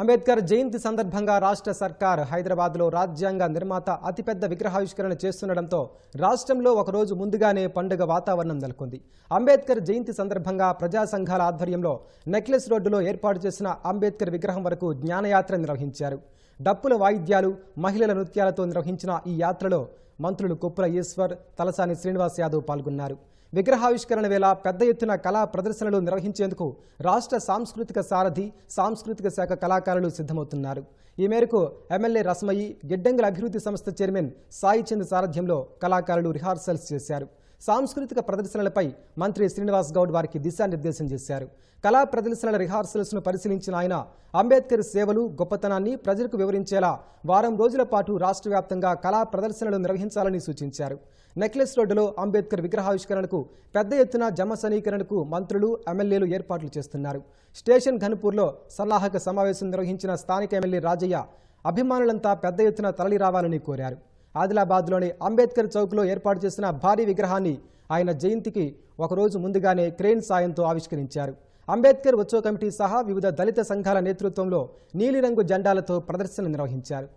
అంబేద్కర్ జయంతి సందర్భంగా రాష్ట్ర సర్కార్ హైదరాబాద్లో రాజ్యాంగ నిర్మాత అతిపెద్ద విగ్రహావిష్కరణ చేస్తుండటంతో రాష్ట్రంలో ఒకరోజు ముందుగానే పండుగ వాతావరణం నెలకొంది అంబేద్కర్ జయంతి సందర్భంగా ప్రజా సంఘాల ఆధ్వర్యంలో నెక్లెస్ రోడ్డులో ఏర్పాటు చేసిన అంబేద్కర్ విగ్రహం వరకు జ్ఞానయాత్ర నిర్వహించారు డప్పుల వాయిద్యాలు మహిళల నృత్యాలతో నిర్వహించిన ఈ యాత్రలో మంత్రులు కొప్పుల ఈశ్వర్ తలసాని శ్రీనివాస్ యాదవ్ పాల్గొన్నారు విగ్రహావిష్కరణ వేళ పెద్ద ఎత్తున కళా ప్రదర్శనలు నిర్వహించేందుకు రాష్ట్ర సాంస్కృతిక సారథి సాంస్కృతిక శాఖ కళాకారులు సిద్ధమవుతున్నారు ఈ మేరకు ఎమ్మెల్యే రసమయ్యి గిడ్డంగుల అభివృద్ధి సంస్థ చైర్మన్ సాయిచంద్ సారథ్యంలో కళాకారులు రిహార్సల్స్ చేశారు సాంస్కృతిక ప్రదర్శనలపై మంత్రి శ్రీనివాస్ గౌడ్ వారికి దిశానిర్దేశం చేశారు కళా ప్రదర్శనల రిహార్సల్స్ను పరిశీలించిన ఆయన అంబేద్కర్ సేవలు గొప్పతనాన్ని ప్రజలకు వివరించేలా వారం రోజుల పాటు రాష్ట్ర వ్యాప్తంగా కళా ప్రదర్శనలు నిర్వహించాలని సూచించారు నెక్లెస్ రోడ్డులో అంబేద్కర్ విగ్రహావిష్కరణకు పెద్ద ఎత్తున జమ సమీకరణకు మంత్రులు ఎమ్మెల్యేలు ఏర్పాట్లు చేస్తున్నారు స్టేషన్ ఘనపూర్లో సన్నాహక సమావేశం నిర్వహించిన స్థానిక ఎమ్మెల్యే రాజయ్య అభిమానులంతా పెద్ద ఎత్తున తరలి రావాలని కోరారు ఆదిలాబాద్లోని అంబేద్కర్ చౌక్లో ఏర్పాటు చేసిన భారీ విగ్రహాన్ని ఆయన జయంతికి ఒకరోజు ముందుగానే క్రేన్ సాయంతో ఆవిష్కరించారు అంబేద్కర్ ఉత్సవ కమిటీ సహా వివిధ దళిత సంఘాల నేతృత్వంలో నీలిరంగు జెండాలతో ప్రదర్శన నిర్వహించారు